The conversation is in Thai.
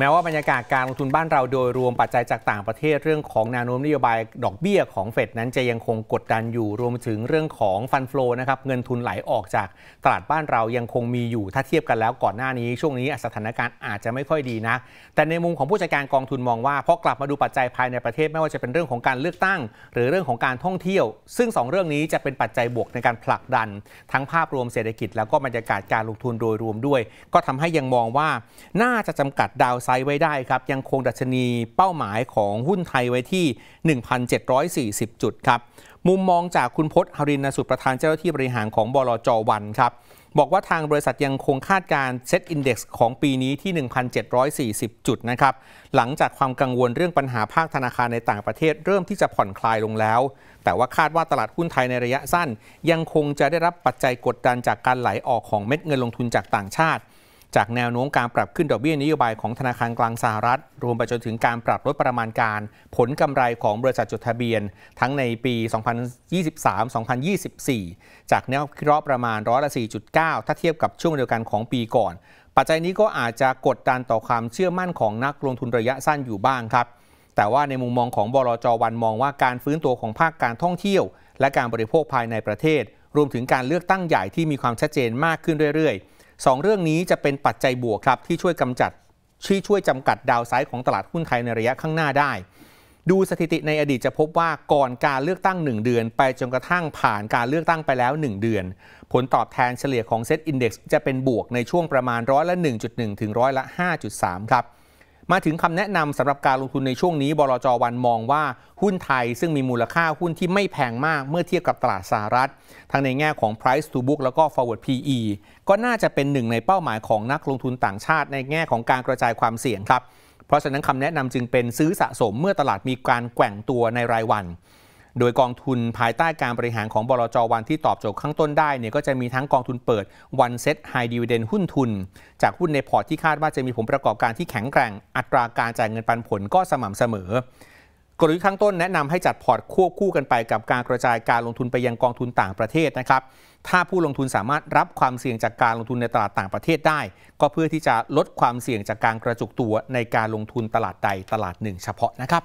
แม้ว่า บรรยากาศการลงทุนบ้านเราโดยรวมปัจจัยจากต่างประเทศเรื่องของแนวโน้มนโยบายดอกเบี้ยของเฟดนั้นจะยังคงกดดันอยู่รวมถึงเรื่องของฟันฟลูนะครับ เงินทุนไหลออกจากตลาดบ้านเรายังคงมีอยู่ถ้าเทียบกันแล้วก่อนหน้านี้ ช่วงนี้สถานการณ์อาจจะไม่ค่อยดีนะ แต่ในมุมของผู้จัดการกองทุนมองว่าพอกลับมาดูปัจจัยภายในประเทศไม่ว่าจะเป็นเรื่องของการเลือกตั้ง หรือเรื่องของการท่องเที่ยว ซึ่ง 2 เรื่องนี้จะเป็นปัจจัยบวกในการผลักดัน ทั้งภาพรวมเศรษฐกิจ แล้วก็บรรยากาศการลงทุนโดยรวมด้วย ก็ทำให้ยังมองว่าน่าจะจำกัดดาวไซด์ไว้ได้ครับ ยังคงดัชนีเป้าหมายของหุ้นไทยไว้ที่ 1,740 จุดครับ มุมมองจากคุณพศารินสุประธานเจ้าหน้าที่บริหารของบลจวันครับ บอกว่าทางบริษัทยังคงคาดการเซตอินดี x ของปีนี้ที่ 1,740 จุดนะครับ หลังจากความกังวลเรื่องปัญหาภาคธนาคารในต่างประเทศ เริ่มที่จะผ่อนคลายลงแล้ว แต่ว่าคาดว่าตลาดหุ้นไทยในระยะสั้น ยังคงจะได้รับปัจจัยกดดันจากการไหลออกของเม็ด เงินลงทุนจากต่างชาติจากแนวโน้มการปรับขึ้นดอกเบี้ยนโยบายของธนาคารกลางสหรัฐ รวมไปจนถึงการปรับลดประมาณการผลกำไรของบริษัทจดทะเบียนทั้งในปี 2023-2024 จากแนวคิดรอบประมาณร้อยละ4.9 ถ้าเทียบกับช่วงเดียวกันของปีก่อน ปัจจัยนี้ก็อาจจะกดดันต่อความเชื่อมั่นของนักลงทุนระยะสั้นอยู่บ้างครับ แต่ว่าในมุมมองของบลจวันมองว่าการฟื้นตัวของภาคการท่องเที่ยว และการบริโภคภายในประเทศ รวมถึงการเลือกตั้งใหญ่ที่มีความชัดเจนมากขึ้นเรื่อยๆ2เรื่องนี้จะเป็นปัจจัยบวกครับที่ช่วยกำจัดชี้ช่วยจำกัดดาวไซด์ของตลาดหุ้นไทยในระยะข้างหน้าได้ ดูสถิติในอดีตจะพบว่าก่อนการเลือกตั้ง 1 เดือน ไปจนกระทั่งผ่านการเลือกตั้งไปแล้ว 1 เดือน ผลตอบแทนเฉลี่ยของเซ็ตอินดี x จะเป็นบวกในช่วงประมาณร้อยละ1.1 ถึงร้อยละ 5.3 ครับมาถึงคำแนะนำสำหรับการลงทุนในช่วงนี้บลจวันมองว่าหุ้นไทยซึ่งมีมูลค่าหุ้นที่ไม่แพงมากเมื่อเทียบกับตลาดสหรัฐทั้งในแง่ของ price to book แล้วก็ forward PE ก็น่าจะเป็นหนึ่งในเป้าหมายของนักลงทุนต่างชาติในแง่ของการกระจายความเสี่ยงครับ เพราะฉะนั้นคำแนะนำจึงเป็นซื้อสะสมเมื่อตลาดมีการแกว่งตัวในรายวันโดยกองทุนภายใต้การบริหารของบลจวันที่ตอบโจทย์ข้างต้นได้เนี่ยก็จะมีทั้งกองทุนเปิดวันเซ็ตไฮดีเวเดนหุ้นทุน จากหุ้นในพอร์ตที่คาดว่าจะมีผลประกอบการที่แข็งแกร่งอัตราการจ่ายเงินปันผลก็สม่ำเสมอกลยุทธ์ข้างต้นแนะนำให้จัดพอร์ตควบคู่กันไป กับการกระจายการลงทุนไปยังกองทุนต่างประเทศนะครับถ้าผู้ลงทุนสามารถรับความเสี่ยงจากการลงทุนในตลาดต่างประเทศได้ ก็เพื่อที่จะลดความเสี่ยงจากการกระจุกตัวในการลงทุนตลาดใดตลาดหนึ่ง เฉพาะนะครับ